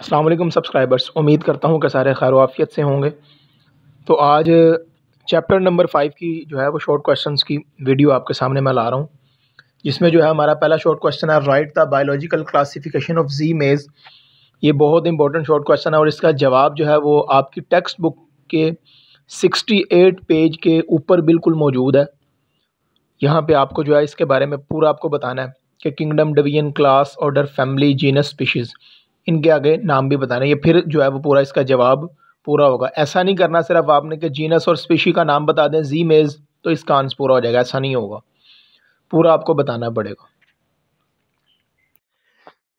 Aslam subscribers उम्मीद करता हूँ कि सारे खैर वाफियत से होंगे तो आज चैप्टर नंबर फाइव की जो है वो शॉर्ट क्वेश्चंस की वीडियो आपके सामने मैं ला रहा हूँ जिसमें जो है हमारा पहला शॉर्ट क्वेश्चन है right the biological classification of जी मेज़ ये बहुत इंपॉर्टेंट शॉर्ट क्वेश्चन है और इसका जवाब जो है वो आपकी टेक्स्ट बुक के सिक्सटी एट पेज के ऊपर बिल्कुल मौजूद है यहाँ पर आपको जो है इसके बारे में पूरा आपको बताना है कि kingdom division class order family genus species इनके आगे नाम भी बताने ये फिर जो है वो पूरा इसका जवाब पूरा होगा ऐसा नहीं करना सिर्फ आपने कि जीनस और स्पेशी का नाम बता दें जी मेज़ तो इसका आंसर पूरा हो जाएगा ऐसा नहीं होगा पूरा आपको बताना पड़ेगा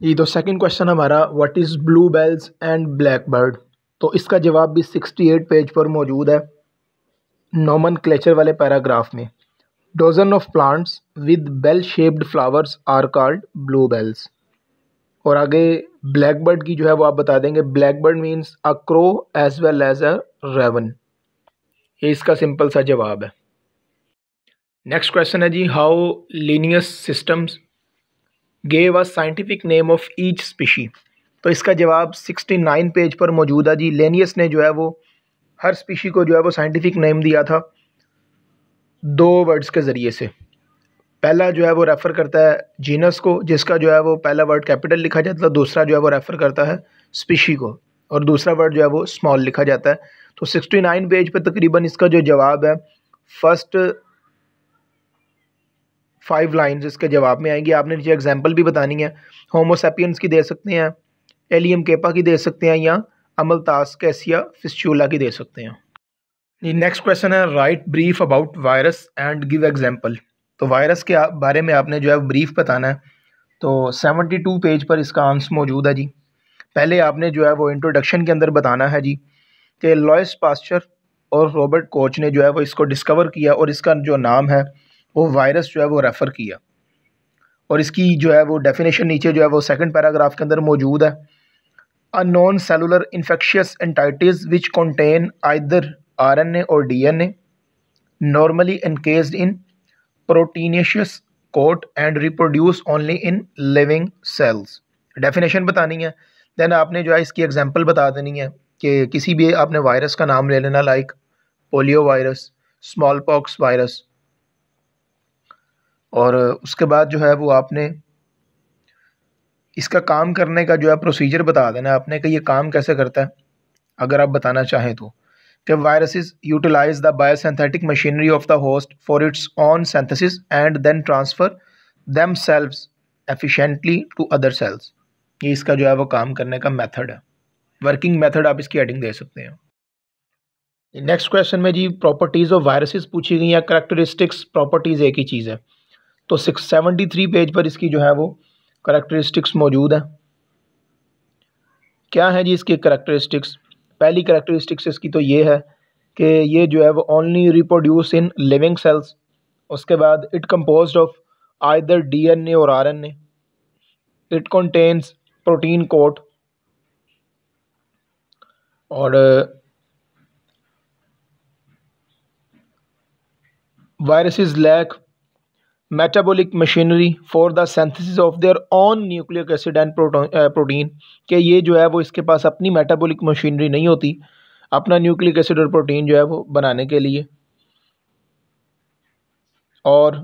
जी तो सेकंड क्वेश्चन हमारा what is bluebells and blackbird तो इसका जवाब भी सिक्सटी एट पेज पर मौजूद है नॉमन क्लेचर वाले पैराग्राफ में dozen of plants with bell shaped flowers are called bluebells और आगे ब्लैक बर्ड की जो है वो आप बता देंगे blackbird means a crow as well as a raven ये इसका सिंपल सा जवाब है नेक्स्ट क्वेश्चन है जी how Linnaeus systems gave a scientific name of each species तो इसका जवाब सिक्सटी नाइन पेज पर मौजूद है जी लेनियस ने जो है वो हर स्पीशी को जो है वो साइंटिफिक नेम दिया था दो वर्ड्स के ज़रिए से पहला जो है वो रेफ़र करता है जीनस को जिसका जो है वो पहला वर्ड कैपिटल लिखा जाता है तो दूसरा जो है वो रेफ़र करता है स्पीशी को और दूसरा वर्ड जो है वो स्मॉल लिखा जाता है तो सिक्सटी नाइन पेज पर तकरीबन इसका जो जवाब है फर्स्ट फाइव लाइंस इसके जवाब में आएंगी आपने नीचे एग्जांपल भी बतानी है होमोसेपियंस की दे सकते हैं एलियम केपा की दे सकते हैं या अमलतास कैसिया फिस्चूला की दे सकते हैं नेक्स्ट क्वेश्चन है right brief about virus and give example तो वायरस के बारे में आपने जो है ब्रीफ बताना है तो सेवेंटी टू पेज पर इसका आंस मौजूद है जी पहले आपने जो है वो इंट्रोडक्शन के अंदर बताना है जी कि लॉयस पास्चर और रॉबर्ट कोच ने जो है वो इसको डिस्कवर किया और इसका जो नाम है वो वायरस जो है वो रेफ़र किया और इसकी जो है वो डेफिनेशन नीचे जो है वो सेकंड पैराग्राफ के अंदर मौजूद है a non cellular infectious entities which contain either R N A or D N A normally encased in proteinaceous coat and reproduce only in living cells definition बतानी है देन आपने जो है इसकी एग्जाम्पल बता देनी है कि किसी भी आपने वायरस का नाम ले लेना like polio virus smallpox virus और उसके बाद जो है वो आपने इसका काम करने का जो है प्रोसीजर बता देना आपने कि ये काम कैसे करता है अगर आप बताना चाहें तो viruses utilize the biosynthetic machinery of the host for its own own and then transfer them themselves efficiently to other cells ये इसका जो है वो काम करने का मेथड है वर्किंग मेथड आप इसकी एडिंग दे सकते हैं नेक्स्ट क्वेश्चन में जी प्रॉपर्टीज़ ऑफ वायरसेस पूछी गई हैं करेक्टरिस्टिक्स प्रॉपर्टीज़ एक ही चीज़ है तो सिक्स सेवेंटी थ्री पेज पर इसकी जो है वो करेक्टरिस्टिक्स मौजूद हैं क्या है जी इसकी करेक्टरिस्टिक्स पहली करेक्टरिस्टिक्स इसकी तो ये है कि ये जो है वो only reproduce in living cells उसके बाद it compose of either D N A or R N A it contains protein coat और viruses lack metabolic machinery for the synthesis of their own nucleic acid and protein के ये जो है वो इसके पास अपनी मेटाबोलिक मशीनरी नहीं होती अपना न्यूक्लिक एसिड और प्रोटीन जो है वो बनाने के लिए और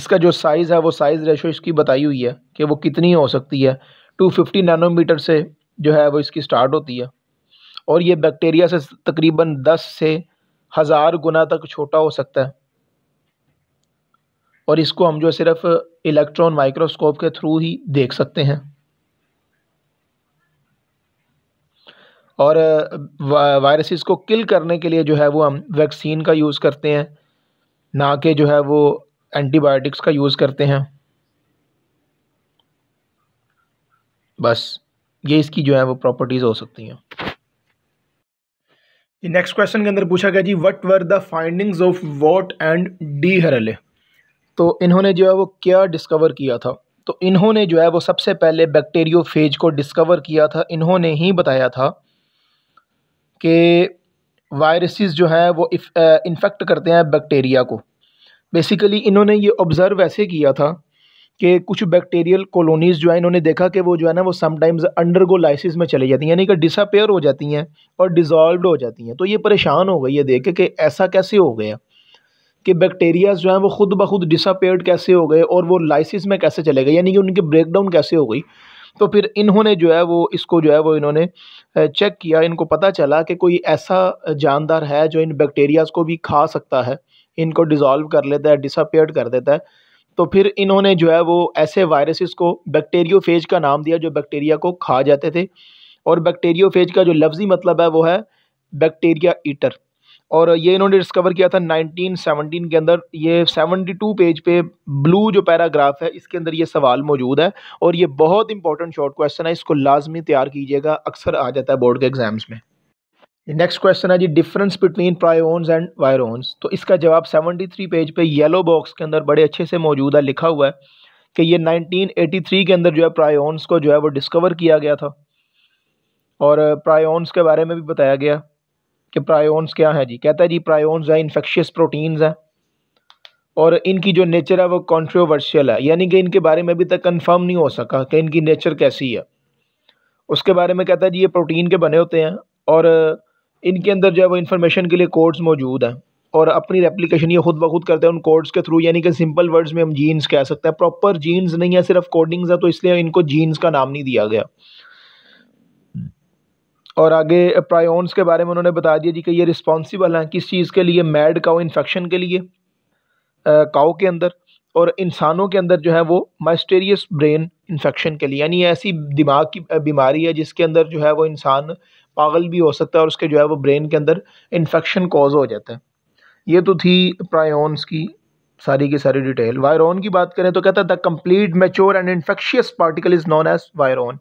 इसका जो साइज़ है वो साइज़ रेशो इसकी बताई हुई है कि वो कितनी हो सकती है 250 नैनोमीटर से जो है वो इसकी स्टार्ट होती है और ये बैक्टीरिया से तकरीबन 10 से हज़ार गुना तक छोटा हो सकता है और इसको हम जो सिर्फ इलेक्ट्रॉन माइक्रोस्कोप के थ्रू ही देख सकते हैं और वायरसेस को किल करने के लिए जो है वो हम वैक्सीन का यूज़ करते हैं ना कि जो है वो एंटीबायोटिक्स का यूज़ करते हैं बस ये इसकी जो है वो प्रॉपर्टीज़ हो सकती हैं नेक्स्ट क्वेश्चन के अंदर पूछा गया जी what were the findings of वॉट एंड डी हरले तो इन्होंने जो है वो क्या डिस्कवर किया था तो इन्होंने जो है वो सबसे पहले फेज को डिस्कवर किया था इन्होंने ही बताया था कि वायरसेस जो हैं वो इन्फेक्ट करते हैं बैक्टीरिया को बेसिकली इन्होंने ये ऑब्ज़र्व ऐसे किया था कि कुछ बैक्टीरियल कॉलोनीज़ जो है इन्होंने देखा कि वो जो है ना वो समटाइम्स अंडरगो लाइसिस में चली जाती हैं यानी कि डिसअपेयर हो जाती हैं और डिज़ोल्व हो जाती हैं तो ये परेशान हो गई है देख के कि ऐसा कैसे हो गया कि बैक्टीरियाज जो हैं वो खुद ब खुद डिसअपेयर्ड कैसे हो गए और वो लाइसिस में कैसे चले गए यानी कि उनकी ब्रेकडाउन कैसे हो गई तो फिर इन्होंने जो है वो इसको जो है वो इन्होंने चेक किया इनको पता चला कि कोई ऐसा जानदार है जो इन बैक्टीरियाज को भी खा सकता है इनको डिज़ोल्व कर लेता है डिसअपेयर्ड कर देता है तो फिर इन्होंने जो है वो ऐसे वायरसेस को बैक्टेरियोफेज का नाम दिया जो बैक्टीरिया को खा जाते थे और बैक्टेरियोफेज का जो लफ्ज़ी मतलब है वो है बैक्टीरिया ईटर और ये इन्होंने डिस्कवर किया था 1917 के अंदर ये 72 पेज पे ब्लू जो पैराग्राफ है इसके अंदर ये सवाल मौजूद है और ये बहुत इंपॉर्टेंट शॉर्ट क्वेश्चन है इसको लाजमी तैयार कीजिएगा अक्सर आ जाता है बोर्ड के एग्जाम्स में नेक्स्ट क्वेश्चन है जी difference between prions and viroids तो इसका जवाब 73 पेज पे येलो बॉक्स के अंदर बड़े अच्छे से मौजूद है लिखा हुआ है कि ये 1983 के अंदर जो है प्रायोन्स को जो है वो डिस्कवर किया गया था और प्रायोन्स के बारे में भी बताया गया कि प्रायोन्स क्या है जी कहता है जी प्रायोन्स हैं इन्फेक्शियस प्रोटीन्स हैं और इनकी जो नेचर है वो कॉन्ट्रोवर्शियल है यानी कि इनके बारे में अभी तक कन्फर्म नहीं हो सका कि इनकी नेचर कैसी है उसके बारे में कहता है जी ये प्रोटीन के बने होते हैं और इनके अंदर जो है वो इन्फॉर्मेशन के लिए कोड्स मौजूद हैं और अपनी रेप्लिकेशन ये खुद ब खुद करते हैं उन कोड्स के थ्रू यानी कि सिंपल वर्ड्स में हम जीन्स कह सकते हैं प्रॉपर जीन्स नहीं है सिर्फ कोडिंग्स है तो इसलिए इनको जीन्स का नाम नहीं दिया गया और आगे प्रायोन्स के बारे में उन्होंने बता दिया जी कि ये रिस्पॉन्सिबल हैं किस चीज़ के लिए मैड काओ इन्फेक्शन के लिए काओ के अंदर और इंसानों के अंदर जो है वो माइस्टेरियस ब्रेन इन्फेक्शन के लिए यानी ऐसी दिमाग की बीमारी है जिसके अंदर जो है वो इंसान पागल भी हो सकता है और उसके जो है वो ब्रेन के अंदर इन्फेक्शन कॉज हो जाता है ये तो थी प्रायोन्स की सारी की सारी डिटेल वायरोन की बात करें तो कहता है the complete mature and infectious particle is known as virion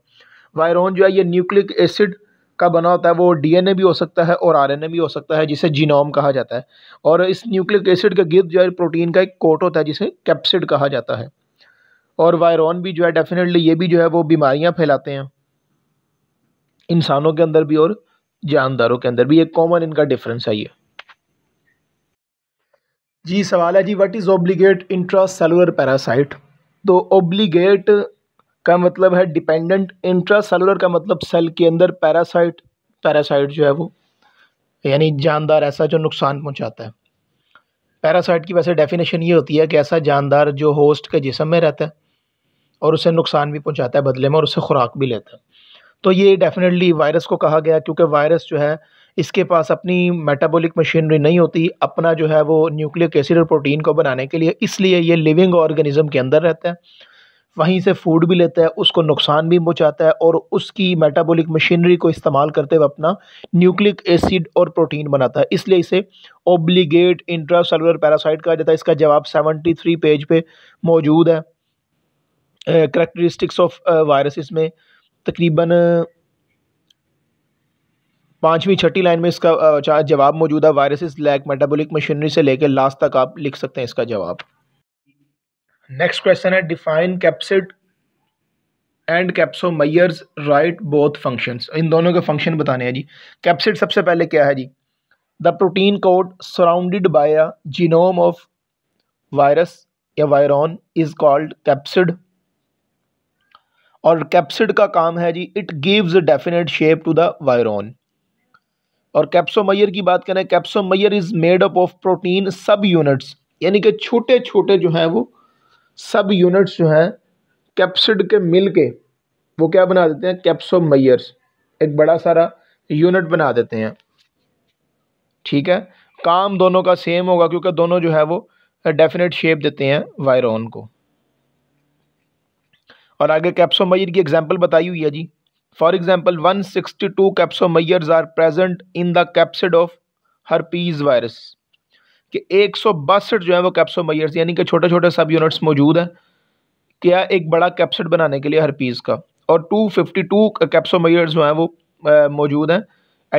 virion जो है ये न्यूक्लिक एसिड का बना होता है वो डीएनए भी हो सकता है और आरएनए भी हो सकता है जिसे जीनोम कहा जाता है और इस न्यूक्लिक एसिड के गिर्द जो है प्रोटीन का एक कोट होता है जिसे कैप्सिड कहा जाता है और वायरॉन भी जो है डेफिनेटली ये भी जो है वो बीमारियाँ फैलाते हैं इंसानों के अंदर भी और जानदारों के अंदर भी एक कॉमन इनका डिफरेंस है ये जी सवाल है जी what is obligate intracellular parasite तो ओब्लीगेट का मतलब है डिपेंडेंट इंट्रासेलुलर का मतलब सेल के अंदर पैरासाइट पैरासाइट जो है वो यानी जानदार ऐसा जो नुकसान पहुंचाता है पैरासाइट की वैसे डेफिनेशन ये होती है कि ऐसा जानदार जो होस्ट के जिसम में रहता है और उसे नुकसान भी पहुंचाता है बदले में और उसे खुराक भी लेता है तो ये डेफिनेटली वायरस को कहा गया क्योंकि वायरस जो है इसके पास अपनी मेटाबॉलिक मशीनरी नहीं होती अपना जो है वो न्यूक्लियर एसिड और प्रोटीन को बनाने के लिए इसलिए ये लिविंग ऑर्गेनिज्म के अंदर रहता है वहीं से फूड भी लेता है उसको नुकसान भी पहुँचाता है और उसकी मेटाबॉलिक मशीनरी को इस्तेमाल करते हुए अपना न्यूक्लिक एसिड और प्रोटीन बनाता है इसलिए इसे ओब्लीगेट इंट्रासेलुलर पैरासाइट कहा जाता है इसका जवाब सेवेंटी थ्री पेज पे मौजूद है करेक्टरिस्टिक्स ऑफ वायरसेस में तकरीबन पाँचवीं छठी लाइन में इसका जवाब मौजूद है वायरसिस लैक मेटाबोलिक मशीनरी से लेकर लास्ट तक आप लिख सकते हैं इसका जवाब नेक्स्ट क्वेश्चन है define capsid and capsomeres write both functions इन दोनों के फंक्शन बताने हैं जी कैप्सिड सबसे पहले क्या है जी the protein coat surrounded by a genome of virus या वायरॉन इज कॉल्ड कैप्सिड और कैप्सिड का काम है जी it gives definite shape to the virion और कैप्सो मैयर की बात करें capsomere is made up of protein subunits यानी कि छोटे छोटे जो हैं वो सब यूनिट्स जो हैं कैप्सिड के मिल के वो क्या बना देते हैं कैप्सो मैयर्स एक बड़ा सारा यूनिट बना देते हैं ठीक है काम दोनों का सेम होगा क्योंकि दोनों जो है वो डेफिनेट शेप देते हैं वायरोन को और आगे कैप्सो मैयर की एग्जांपल बताई हुई है जी for example 162 mers are present in the capsid of हर वायरस कि एक जो है वो कैप्सो मैयर्स यानी कि छोटे छोटे सब यूनिट्स मौजूद हैं क्या एक बड़ा कैप्सट बनाने के लिए हर पीस का और 252 कैप्सो मैयर्स जो हैं वो मौजूद हैं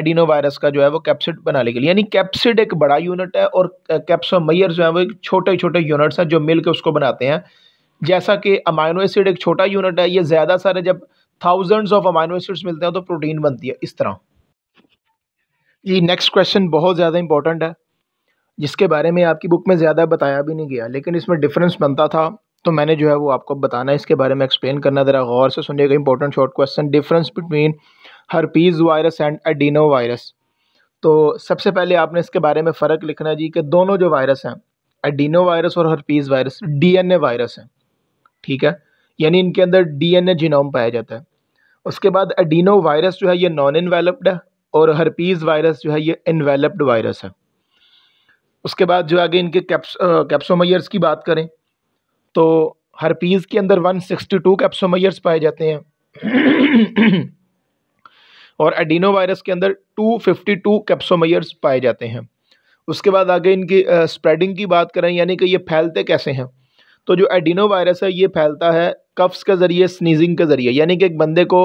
एडिनो वायरस का जो है वो कैप्सिड बनाने के लिए यानी कैप्सिड एक बड़ा यूनिट है और कैप्सोमैयर जो है वो एक छोटे छोटे यूनिट्स हैं जो मिल के उसको बनाते हैं जैसा कि अमाइनो एसिड एक छोटा यूनिट है ये ज़्यादा सारे जब थाउजेंड्स ऑफ अमाइनो एसिड्स मिलते हैं तो प्रोटीन बनती है इस तरह जी नेक्स्ट क्वेश्चन बहुत ज़्यादा इंपॉर्टेंट है जिसके बारे में आपकी बुक में ज़्यादा बताया भी नहीं गया लेकिन इसमें डिफरेंस बनता था तो मैंने जो है वो आपको बताना है इसके बारे में एक्सप्लेन करना ज़रा गौर से सुनिएगा important short question difference between herpes virus and adenovirus तो सबसे पहले आपने इसके बारे में फ़र्क लिखना है जी कि दोनों जो वायरस हैं एडीनो वायरस और हरपीज़ वायरस डीएनए वायरस हैं ठीक है यानी इनके अंदर डीएनए जीनोम पाया जाता है उसके बाद एडीनो वायरस जो है ये नॉन इन्वेलप्ड है और हरपीज़ वायरस जो है ये इन्वेलप्ड वायरस है उसके बाद जो आगे इनके कैप्स कैप्सोमयर्स की बात करें तो हर पीस के अंदर 162 कैप्सोमयर्स पाए जाते हैं और एडिनो वायरस के अंदर 252 कैप्सोमयर्स पाए जाते हैं उसके बाद आगे इनकी स्प्रेडिंग की बात करें यानी कि ये फैलते कैसे हैं तो जो एडिनो वायरस है ये फैलता है कफ्स के ज़रिए स्नीजिंग के ज़रिए यानी कि एक बंदे को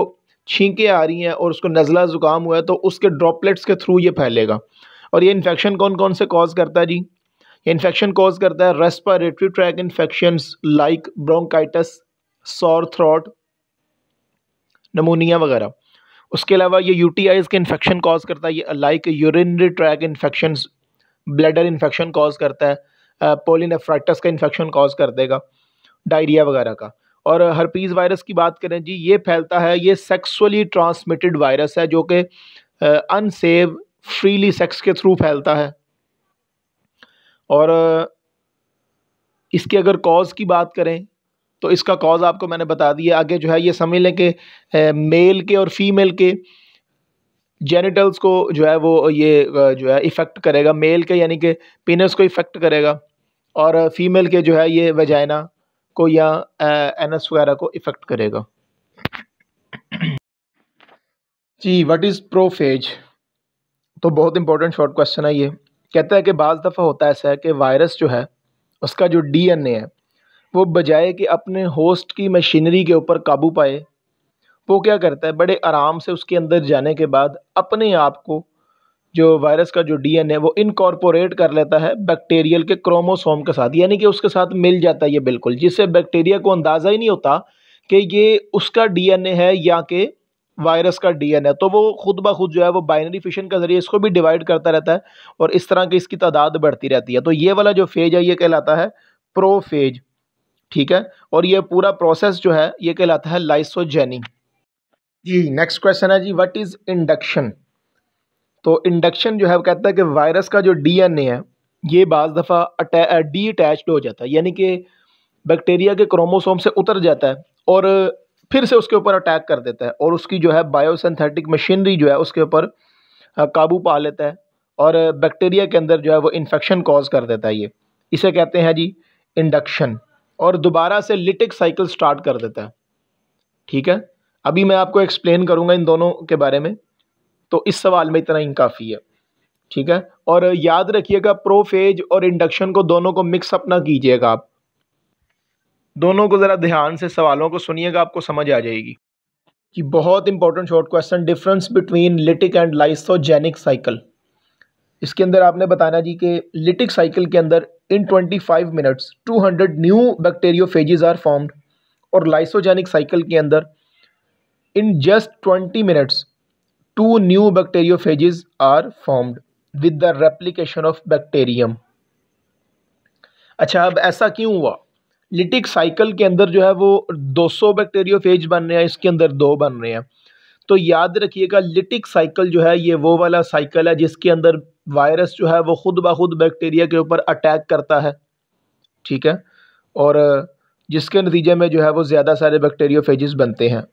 छींकें आ रही हैं और उसको नज़ला ज़ुकाम हुआ है तो उसके ड्रॉपलेट्स के थ्रू ये फैलेगा और ये इन्फेक्शन कौन कौन से कॉज करता है जी इन्फेक्शन कॉज करता है respiratory tract infection like bronchitis sore throat pneumonia वगैरह उसके अलावा ये यूटीआईज के इन्फेक्शन कॉज करता है like urinary tract infection bladder infection cause करता है पोलिनफ्राइटस का इन्फेक्शन कॉज कर देगा डायरिया वगैरह का और हरपीज़ वायरस की बात करें जी ये फैलता है ये सेक्सुअली ट्रांसमिटेड वायरस है जो कि अनसेव फ्रीली सेक्स के थ्रू फैलता है और इसके अगर कॉज़ की बात करें तो इसका कॉज़ आपको मैंने बता दिया आगे जो है ये समझ लें कि मेल के और फीमेल के जेनिटल्स को जो है वो ये जो है इफ़ेक्ट करेगा मेल के यानी कि पिनस को इफ़ेक्ट करेगा और फीमेल के जो है ये वजाइना को या एनस वगैरह को इफ़ेक्ट करेगा जी व्हाट इज़ प्रोफेज तो बहुत इंपॉर्टेंट शॉर्ट क्वेश्चन है ये कहता है कि बाज़ दफ़ा होता ऐसा है कि वायरस जो है उसका जो डीएनए है वो बजाय कि अपने होस्ट की मशीनरी के ऊपर काबू पाए वो क्या करता है बड़े आराम से उसके अंदर जाने के बाद अपने आप को जो वायरस का जो डीएनए वो इनकॉर्पोरेट कर लेता है बैक्टीरियल के क्रोमोसोम के साथ यानी कि उसके साथ मिल जाता है ये बिल्कुल जिससे बैक्टीरिया को अंदाज़ा ही नहीं होता कि ये उसका डीएनए है या कि वायरस का डीएनए तो वो खुद ब खुद जो है वो बाइनरी फिशन के ज़रिए इसको भी डिवाइड करता रहता है और इस तरह की इसकी तादाद बढ़ती रहती है तो ये वाला जो फेज है ये कहलाता है प्रोफेज ठीक है और ये पूरा प्रोसेस जो है ये कहलाता है लाइसोजेनी जी नेक्स्ट क्वेश्चन है जी व्हाट इज़ इंडक्शन तो इंडक्शन जो है वो कहता है कि वायरस का जो डीएनए है ये बज़ दफ़ा डी अटैच्ड हो जाता है यानी कि बैक्टीरिया के क्रोमोसोम से उतर जाता है और फिर से उसके ऊपर अटैक कर देता है और उसकी जो है बायोसिंथेटिक मशीनरी जो है उसके ऊपर काबू पा लेता है और बैक्टीरिया के अंदर जो है वो इन्फेक्शन कॉज कर देता है ये इसे कहते हैं जी इंडक्शन और दोबारा से लिटिक साइकिल स्टार्ट कर देता है ठीक है अभी मैं आपको एक्सप्लेन करूँगा इन दोनों के बारे में तो इस सवाल में इतना ही काफ़ी है ठीक है और याद रखिएगा प्रोफेज और इंडक्शन को दोनों को मिक्सअप ना कीजिएगा आप दोनों को ज़रा ध्यान से सवालों को सुनिएगा आपको समझ आ जाएगी कि बहुत important short question difference between lytic and lysogenic cycle इसके अंदर आपने बताना जी कि लिटिक साइकिल के अंदर in 25 minutes 200 new bacteriophages are formed और लाइसोजेनिक साइकिल के अंदर in just 20 minutes two new bacteriophages are formed with the replication of bacterium अच्छा अब ऐसा क्यों हुआ लिटिक साइकिल के अंदर जो है वो 200 बैक्टेरियोफेज बन रहे हैं इसके अंदर दो बन रहे हैं तो याद रखिएगा लिटिक साइकिल जो है ये वो वाला साइकिल है जिसके अंदर वायरस जो है वो खुद ब खुद बैक्टीरिया के ऊपर अटैक करता है ठीक है और जिसके नतीजे में जो है वो ज़्यादा सारे बैक्टेरियोफेजेस बनते हैं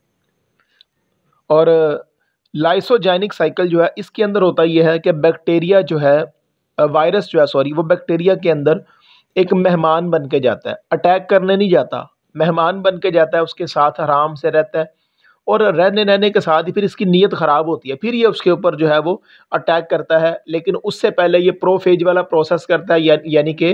और लाइसोजैनिक साइकिल जो है इसके अंदर होता यह है कि बैक्टीरिया जो है वायरस जो है सॉरी वो बैक्टीरिया के अंदर एक मेहमान बन के जाता है अटैक करने नहीं जाता मेहमान बन के जाता है उसके साथ आराम से रहता है और रहने रहने के साथ ही फिर इसकी नीयत ख़राब होती है फिर ये उसके ऊपर जो है वो अटैक करता है लेकिन उससे पहले ये प्रोफेज वाला प्रोसेस करता है या, यानी कि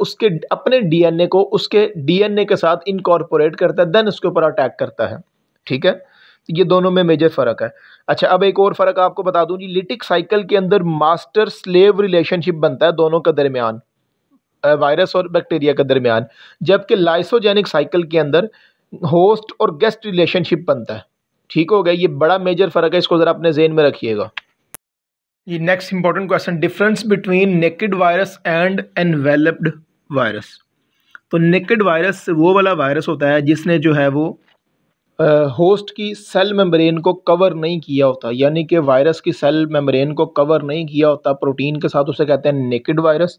उसके अपने डीएनए को उसके डीएनए के साथ इनकॉर्पोरेट करता है देन उसके ऊपर अटैक करता है ठीक है तो ये दोनों में मेजर फ़र्क है अच्छा अब एक और फ़र्क आपको बता दूँ जी लिटिक साइकिल के अंदर मास्टर स्लेव रिलेशनशिप बनता है दोनों के दरमियान वायरस और बैक्टीरिया के दरमियान जबकि लाइसोजेनिक साइकिल के अंदर होस्ट और गेस्ट रिलेशनशिप बनता है ठीक हो गया ये बड़ा मेजर फ़र्क है इसको ज़रा अपने जेन में रखिएगा ये next important question difference between naked virus and enveloped virus तो नेकेड वायरस वो वाला वायरस होता है जिसने जो है वो होस्ट की सेल मेम्ब्रेन को कवर नहीं किया होता यानी कि वायरस की सेल मेम्ब्रेन को कवर नहीं किया होता प्रोटीन के साथ उसे कहते हैं नेकेड वायरस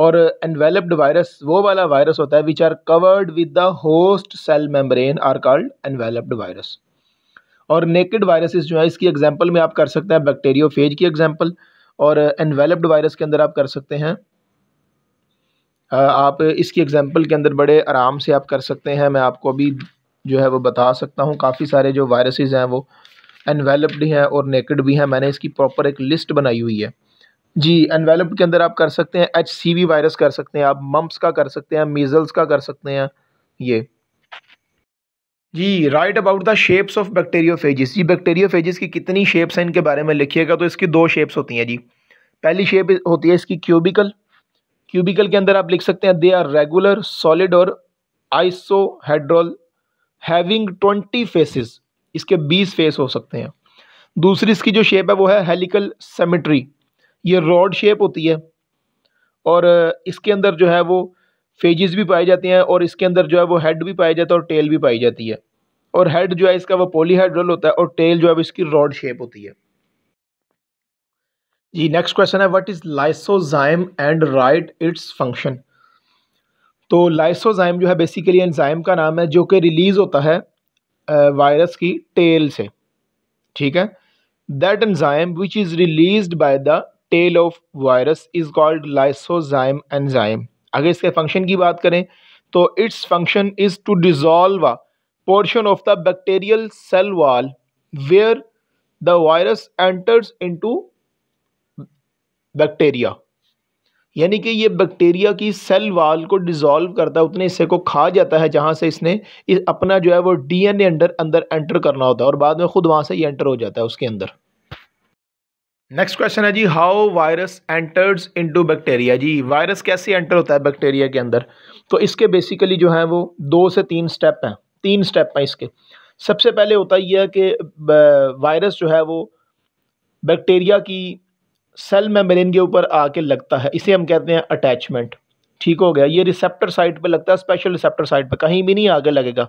और एनवेलप्ड वायरस वो वाला वायरस होता है which are covered with the host cell membrane are called enveloped virus और नेकेड वायरसेस जो है इसकी एग्जांपल में आप कर सकते हैं फेज की एग्जांपल और एनवेलप्ड वायरस के अंदर आप कर सकते हैं आप इसकी एग्जांपल के अंदर बड़े आराम से आप कर सकते हैं मैं आपको अभी जो है वो बता सकता हूँ काफ़ी सारे जो वायरसेज हैं वो एनवेलप्ड हैं और नेकेड भी हैं मैंने इसकी प्रॉपर एक लिस्ट बनाई हुई है जी एनवेलप के अंदर आप कर सकते हैं एच सी वी वायरस कर सकते हैं आप मम्प्स का कर सकते हैं मीज़ल्स का कर सकते हैं ये जी write about the shapes of bacteriophages जी फेजिस की कितनी शेप्स हैं इनके बारे में लिखिएगा तो इसकी दो शेप्स होती हैं जी पहली शेप होती है इसकी क्यूबिकल क्यूबिकल के अंदर आप लिख सकते हैं दे आर रेगुलर सॉलिड और हाइड्रोल हैविंग ट्वेंटी फेसिस इसके बीस फेस हो सकते हैं दूसरी इसकी जो शेप है वो है हेलिकल सेमिट्री ये रॉड शेप होती है और इसके अंदर जो है वो फेजिस भी पाए जाते हैं और इसके अंदर जो है वो हेड भी पाया जाता है और टेल भी पाई जाती है और हेड जो है इसका वो पोलीहाइड्रल होता है और टेल जो है इसकी रॉड शेप होती है जी नेक्स्ट क्वेश्चन है what is lysozyme and write its function तो लाइसोजाइम जो है बेसिकली एंजाइम का नाम है जो कि रिलीज़ होता है वायरस की टेल से ठीक है that enzyme which is release by the tail of virus is called lysozyme enzyme अगर इसके फंक्शन की बात करें तो its function is to dissolve a portion of the bacterial cell wall where the virus enters into bacteria यानी कि ये bacteria की सेल वाल को डिज़ोल्व करता है उतने हिस्से को खा जाता है जहाँ से इसने इस अपना जो है वो डीएनए अंदर अंदर एंटर करना होता है और बाद में ख़ुद वहाँ से ये एंटर हो जाता है उसके अंदर नेक्स्ट क्वेश्चन है जी how virus enters into bacteria जी वायरस कैसे एंटर होता है बैक्टीरिया के अंदर तो इसके बेसिकली जो है वो दो से तीन स्टेप हैं तीन स्टेप हैं इसके सबसे पहले होता यह है कि वायरस जो है वो बैक्टीरिया की सेल मेम्ब्रेन के ऊपर आके लगता है इसे हम कहते हैं अटैचमेंट ठीक हो गया ये रिसेप्टर साइट पे लगता है स्पेशल रिसेप्टर साइट पे कहीं भी नहीं आके लगेगा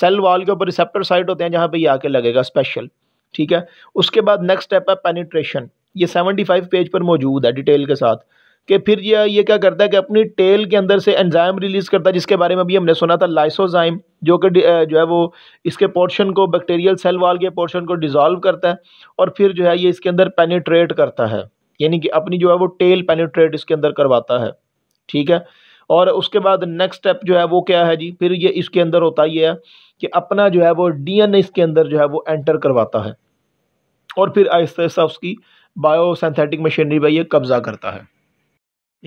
सेल वॉल के ऊपर रिसेप्टर साइट होते हैं जहाँ पे ये आके लगेगा स्पेशल ठीक है उसके बाद नेक्स्ट स्टेप है पेनिट्रेशन ये सेवनटी फाइव पेज पर मौजूद है डिटेल के साथ कि फिर ये ये क्या करता है कि अपनी टेल के अंदर से एंजाइम रिलीज़ करता है जिसके बारे में अभी हमने सुना था लाइसोजाइम जो कि जो है वो इसके पोर्शन को बैक्टीरियल सेल वाल के पोर्शन को डिजॉल्व करता है और फिर जो है ये इसके अंदर पेनिट्रेट करता है यानी कि अपनी जो है वो टेल पेनिट्रेट इसके अंदर करवाता है ठीक है और उसके बाद नेक्स्ट स्टेप जो है वो क्या है जी फिर ये इसके अंदर होता ही है कि अपना जो है वो डी इसके अंदर जो है वो एंटर करवाता है और फिर आहिस्ता आहिस्ता उसकी बायोसेंथेटिक मशीनरी पर यह कब्जा करता है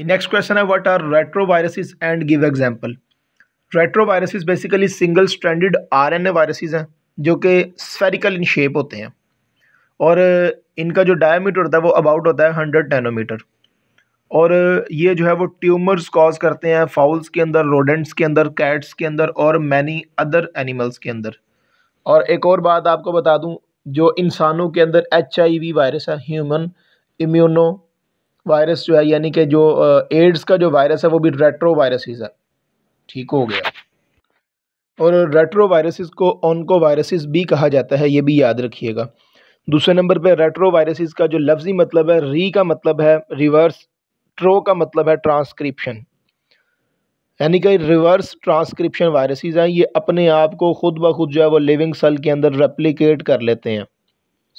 नेक्स्ट क्वेश्चन है what are retroviruses and give example retroviruses basically single N RNA viruses हैं जो कि स्फेरिकल इन शेप होते हैं और इनका जो डायमीटर होता है वो अबाउट होता है हंड्रेड नैनोमीटर और ये जो है वो ट्यूमर्स कॉज करते हैं फाउल्स के अंदर रोडेंट्स के अंदर कैट्स के अंदर और मैनी अदर एनिमल्स के अंदर और एक और बात आपको बता दूं जो इंसानों के अंदर एच आई वी वायरस है ह्यूमन इम्यूनो वायरस जो है यानी कि जो एड्स का जो वायरस है वो भी रेट्रो वायरसेस है ठीक हो गया और रेट्रो वायरसेस को ऑनको वायरसेस भी कहा जाता है ये भी याद रखिएगा दूसरे नंबर पे रेट्रो वायरसेस का जो लफ्ज़ी मतलब है री का मतलब है रिवर्स ट्रो का मतलब है ट्रांसक्रिप्शन यानी कि रिवर्स ट्रांसक्रिप्शन वायरसेस हैं ये अपने आप को खुद ब खुद जो है वो लिविंग सेल के अंदर रेप्लिकेट कर लेते हैं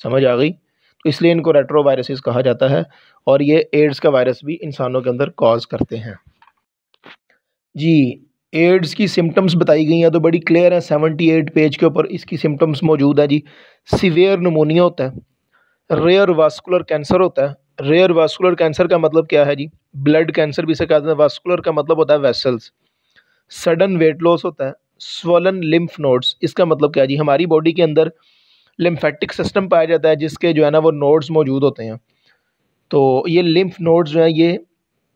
समझ आ गई तो इसलिए इनको रेट्रो वायरसेस कहा जाता है और ये एड्स का वायरस भी इंसानों के अंदर कॉज करते हैं जी एड्स की सिम्टम्स बताई गई हैं तो बड़ी क्लियर है सेवेंटी एट पेज के ऊपर इसकी सिम्टम्स मौजूद है जी सीवियर नमोनिया होता है रेयर वास्कुलर कैंसर होता है रेयर वास्कुलर कैंसर का मतलब क्या है जी ब्लड कैंसर भी इसे कहते हैं वास्कुलर का मतलब होता है वेसल्स सडन वेट लॉस होता है स्वलन लिम्फ नोड्स इसका मतलब क्या है जी हमारी बॉडी के अंदर लिम्फेटिक सिस्टम पाया जाता है जिसके जो है ना वो नोड्स मौजूद होते हैं तो ये लिम्फ नोड्स जो हैं ये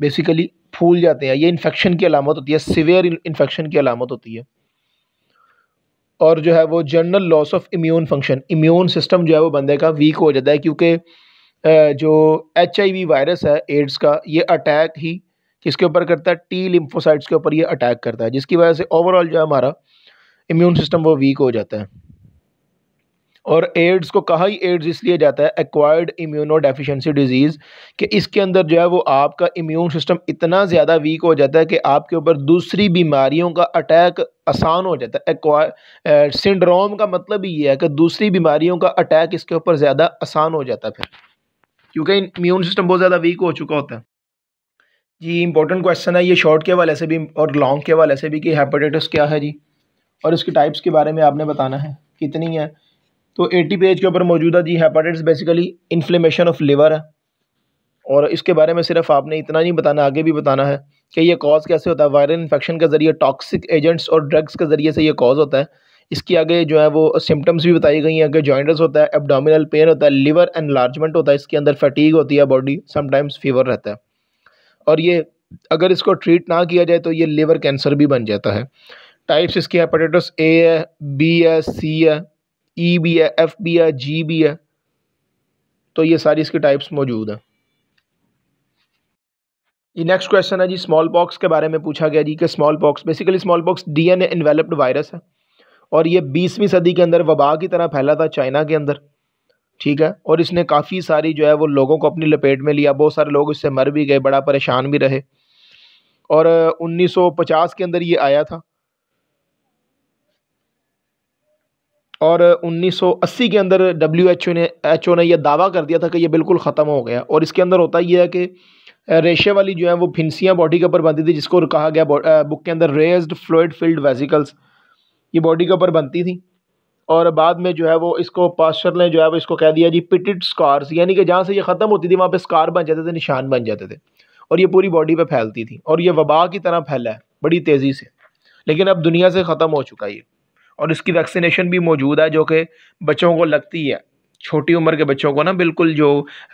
बेसिकली फूल जाते हैं ये इन्फेक्शन की अलामत होती है सिवियर इन्फेक्शन की अलामत होती है और जो है वो general loss of immune function immune system जो है वो बंदे का वीक हो जाता है क्योंकि जो एच वायरस है एड्स का ये अटैक ही किसके ऊपर करता है टी लिम्फोसाइट्स के ऊपर ये अटैक करता है जिसकी वजह से ओवरऑल जो है हमारा इम्यून सिस्टम वो वीक हो जाता है और एड्स को कहा ही एड्स इसलिए जाता है एक्वायर्ड इम्यूनो डेफिशिएंसी डिजीज़ कि इसके अंदर जो है वो आपका इम्यून सिस्टम इतना ज़्यादा वीक हो जाता है कि आपके ऊपर दूसरी बीमारियों का अटैक आसान हो जाता है एक्वा सिंड्रोम का मतलब ये है कि दूसरी बीमारियों का अटैक इसके ऊपर ज़्यादा आसान हो जाता है फिर क्योंकि इम्यून सिस्टम बहुत ज़्यादा वीक हो चुका होता है जी इंपॉर्टेंट क्वेश्चन है ये शॉर्ट के वाले से भी और लॉन्ग के वाले से भी कि हेपेटाइटिस क्या है जी और इसके टाइप्स के बारे में आपने बताना है कितनी है तो 80 पेज के ऊपर मौजूद है जी hepatitis basically inflammation of liver है और इसके बारे में सिर्फ आपने इतना नहीं बताना आगे भी बताना है कि यह कॉज कैसे होता है वायरल इन्फेक्शन के ज़रिए टॉक्सिक एजेंट्स और ड्रग्स के ज़रिए से यह कॉज होता है इसकी आगे जो है वो सिम्टम्स भी बताई गई हैं कि जॉइंटस होता है एबडामिनल पेन होता है लिवर एनलार्जमेंट होता है इसके अंदर फटीग होती है बॉडी समटाइम्स फीवर रहता है और ये अगर इसको ट्रीट ना किया जाए तो ये लिवर कैंसर भी बन जाता है टाइप्स इसके हेपेटाइटिस ए है बी है सी है ई e बी है एफ बी है जी बी है तो ये सारी इसकी टाइप्स मौजूद हैं ये नेक्स्ट क्वेश्चन है जी स्मॉल पॉक्स के बारे में पूछा गया जी कि smallpox basically smallpox DNA enveloped virus है और ये बीसवीं सदी के अंदर वबा की तरह फैला था चाइना के अंदर ठीक है और इसने काफ़ी सारी जो है वो लोगों को अपनी लपेट में लिया बहुत सारे लोग इससे मर भी गए बड़ा परेशान भी रहे और 1950 के अंदर ये आया था और 1980 के अंदर डब्ल्यू एच ओ ने एच ओ ने यह दावा कर दिया था कि यह बिल्कुल ख़त्म हो गया और इसके अंदर होता यह है कि रेशे वाली जो है वो फिंसियाँ बॉडी के ऊपर बनती थी जिसको कहा गया बुक के अंदर रेज्ड फ्लोइड फील्ड वेजिकल्स ये बॉडी के ऊपर बनती थी और बाद में जो है वो इसको पास्चर ने जो है वो इसको कह दिया जी पिटिड स्कार्स यानी कि जहाँ से ये ख़त्म होती थी वहाँ पे स्कार बन जाते थे निशान बन जाते थे और ये पूरी बॉडी पे फैलती थी और ये वबा की तरह फैला है बड़ी तेज़ी से लेकिन अब दुनिया से ख़त्म हो चुका ये और इसकी वैक्सीनेशन भी मौजूद है जो कि बच्चों को लगती है छोटी उम्र के बच्चों को ना बिल्कुल जो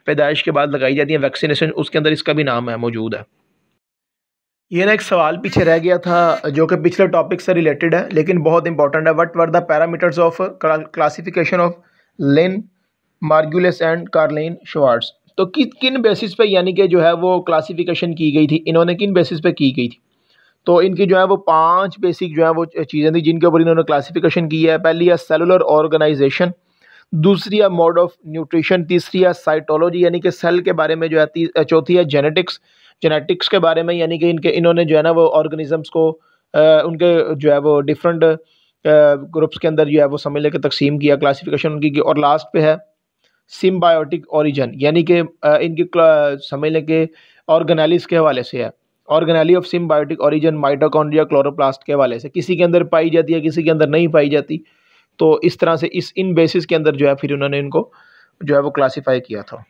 पैदाइश के बाद लगाई जाती है वैक्सीनेशन उसके अंदर इसका भी नाम है मौजूद है ये ना एक सवाल पीछे रह गया था जो कि पिछले टॉपिक से रिलेटेड है लेकिन बहुत इंपॉर्टेंट है what were the parameters of classification of Lynn Margulis and Karlene Schwartz तो कि किन बेसिस पे यानी कि जो है वो क्लासिफिकेशन की गई थी इन्होंने किन बेसिस पे की गई थी तो इनकी जो है वो पांच बेसिक जो है वो चीज़ें थी जिनके ऊपर इन्होंने क्लासिफिकेशन की है पहली है सेलुलर ऑर्गेनाइजेशन दूसरी है मोड ऑफ न्यूट्रिशन तीसरी है साइटोलॉजी यानी कि सेल के बारे में जो है चौथी है जेनेटिक्स जेनेटिक्स के बारे में यानी कि इनके इन्होंने जो है ना वो ऑर्गेनिज़म्स को आ, उनके जो है वो डिफरेंट ग्रुप्स के अंदर जो है वो समझ लेकर तकसीम किया क्लासिफिकेशन उनकी की और लास्ट पे है सिम्बायोटिक ओरिजन यानी कि इनकी समझ लें कि ऑर्गेनालिस के हवाले से है organelle of symbiotic origin mitochondria chloroplast के हवाले से किसी के अंदर पाई जाती है किसी के अंदर नहीं पाई जाती तो इस तरह से इस इन बेसिस के अंदर जो है फिर उन्होंने इनको जो है वो क्लासीफ़ाई किया था